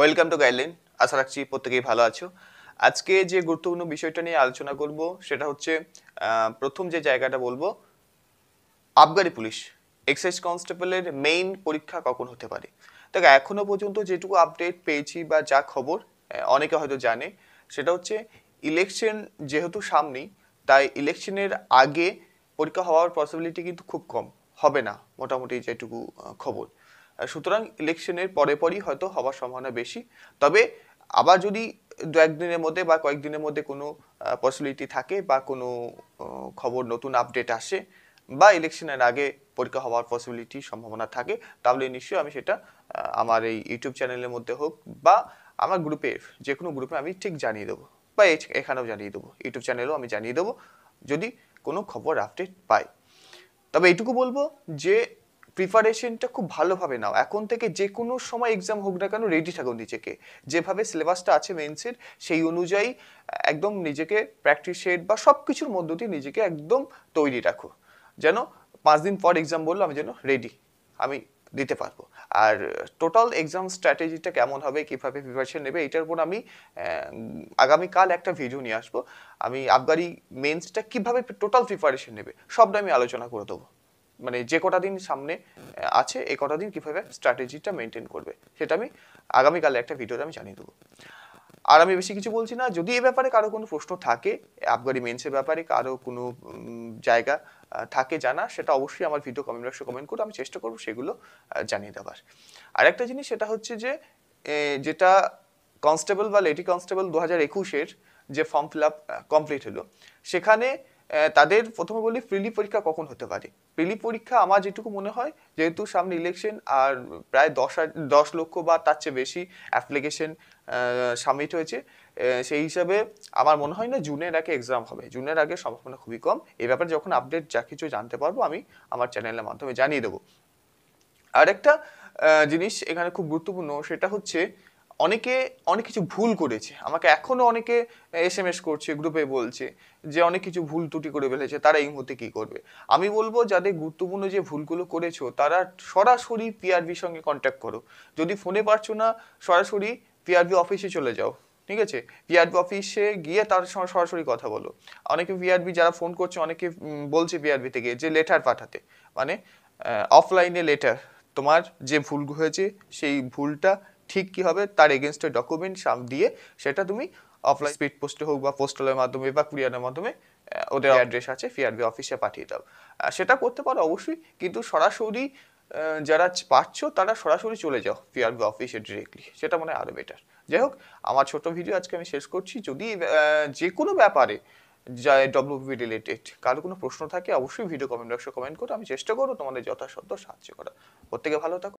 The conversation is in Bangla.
ওয়েলকাম টু গাইডলাইন আশা রাখছি প্রত্যেকেই ভালো আছো আজকে যে গুরুত্বপূর্ণ বিষয়টা নিয়ে আলোচনা করব সেটা হচ্ছে প্রথম যে জায়গাটা বলবো আবগারি পুলিশ এক্সাইজ কনস্টেবলের মেইন পরীক্ষা কখন হতে পারে দেখ এখনও পর্যন্ত যেটুকু আপডেট পেয়েছি বা যা খবর অনেকে হয়তো জানে সেটা হচ্ছে ইলেকশন যেহেতু সামনেই তাই ইলেকশনের আগে পরীক্ষা হওয়ার পসিবিলিটি কিন্তু খুব কম হবে না মোটামুটি যেটুকু খবর সুতরাং ইলেকশনের পরে পরই হয়তো হওয়ার সম্ভাবনা বেশি তবে আবার যদি দু একদিনের মধ্যে বা কয়েকদিনের মধ্যে কোনো পসিবিলিটি থাকে বা কোনো খবর নতুন আপডেট আসে বা ইলেকশনের আগে পরীক্ষা হওয়ার পসিবিলিটি সম্ভাবনা থাকে তাহলে নিশ্চয়ই আমি সেটা আমার এই ইউটিউব চ্যানেলের মধ্যে হোক বা আমার গ্রুপে যে কোনো গ্রুপে আমি ঠিক জানিয়ে দেবো বা এখানেও জানিয়ে দেবো ইউটিউব চ্যানেলেও আমি জানিয়ে দেবো যদি কোনো খবর আপডেট পাই তবে এটুকু বলবো যে প্রিপারেশনটা খুব ভালোভাবে নাও এখন থেকে যে কোনো সময় এক্সাম হোক না কেন রেডি থাকো নিজেকে যেভাবে সিলেবাসটা আছে মেন্সের সেই অনুযায়ী একদম নিজেকে প্র্যাকটিস শেড বা সব কিছুর মধ্য দিয়ে নিজেকে একদম তৈরি রাখো যেন পাঁচ দিন পর এক্সাম বললো আমি যেন রেডি আমি দিতে পারবো আর টোটাল এক্সাম স্ট্র্যাটেজিটা কেমন হবে কীভাবে প্রিপারেশন নেবে এটার উপর আমি আগামীকাল একটা ভিডিও নিয়ে আসবো আমি আবগারি মেন্সটা কীভাবে টোটাল প্রিপারেশন নেবে সবটা আমি আলোচনা করে দেবো মানে যে কটা দিন সামনে আছে এ কটা দিন কীভাবে স্ট্র্যাটেজিটা মেনটেন করবে সেটা আমি আগামীকালে একটা ভিডিওতে আমি জানিয়ে দেবো আর আমি বেশি কিছু বলছি না যদি এ ব্যাপারে কারো কোনো প্রশ্ন থাকে আবগারি মেন্সের ব্যাপারে কারো কোনো জায়গা থাকে জানা সেটা অবশ্যই আমার ভিডিও কমেন্ট বক্সে কমেন্ট করে আমি চেষ্টা করব সেগুলো জানিয়ে দেওয়ার আর একটা জিনিস সেটা হচ্ছে যে যেটা কনস্টেবল বা লেডি কনস্টেবল দু হাজার একুশের যে ফর্ম ফিল আপ কমপ্লিট হলো সেখানে তাদের প্রথমে বলি প্রিলি পরীক্ষা কখন হতে পারে প্রিলি পরীক্ষা আমার যেটুকু মনে হয় যেহেতু সামনে ইলেকশন আর প্রায় দশ দশ লক্ষ বা তার চেয়ে বেশি অ্যাপ্লিকেশন সাবমিট হয়েছে সেই হিসাবে আমার মনে হয় না জুনের আগে এক্সাম হবে জুনের আগে সম্ভাবনা খুবই কম এ ব্যাপারে যখন আপডেট যা কিছু জানতে পারবো আমি আমার চ্যানেলের মাধ্যমে জানিয়ে দেবো আর একটা জিনিস এখানে খুব গুরুত্বপূর্ণ সেটা হচ্ছে অনেকে অনেক কিছু ভুল করেছে আমাকে এখনও অনেকে এস এম এস করছে গ্রুপে বলছে যে অনেক কিছু ভুল ত্রুটি করে ফেলেছে তারা এই মুহূর্তে কী করবে আমি বলবো যাদের গুরুত্বপূর্ণ যে ভুলগুলো করেছো তারা সরাসরি পিআরবির সঙ্গে কন্ট্যাক্ট করো যদি ফোনে পারছো না সরাসরি পিআরবি অফিসে চলে যাও ঠিক আছে পিআরবি অফিসে গিয়ে তার সঙ্গে সরাসরি কথা বলো অনেকে পিআরবি যারা ফোন করছে অনেকে বলছে পিআরবি থেকে যে লেটার পাঠাতে মানে অফলাইনে লেটার তোমার যে ভুল হয়েছে সেই ভুলটা ঠিক কি হবে তার এগেনস্টে ডকুমেন্ট সাম দিয়ে সেটা তুমি অফলাইন স্পিড পোস্টে হোক বা পোস্টালের মাধ্যমে বা কুরিয়ারের মাধ্যমে ওদের অ্যাড্রেস আছে ফিআরবি অফিসে পাঠিয়ে দাও সেটা করতে পারো অবশ্যই কিন্তু সরাসরি যারা পাচ্ছ তারা সরাসরি চলে যাও ফিআরবি অফিসে ডিরেক্টলি সেটা মনে হয় আরও বেটার যাই হোক আমার ছোট ভিডিও আজকে আমি শেষ করছি যদি যে কোনো ব্যাপারে যা ডব্লিউবি রিলেটেড কারো কোনো প্রশ্ন থাকে অবশ্যই ভিডিও কমেন্ট বক্সে কমেন্ট করো আমি চেষ্টা করবো তোমাদের যথাসাধ্য সাহায্য করা প্রত্যেকে ভালো থাকো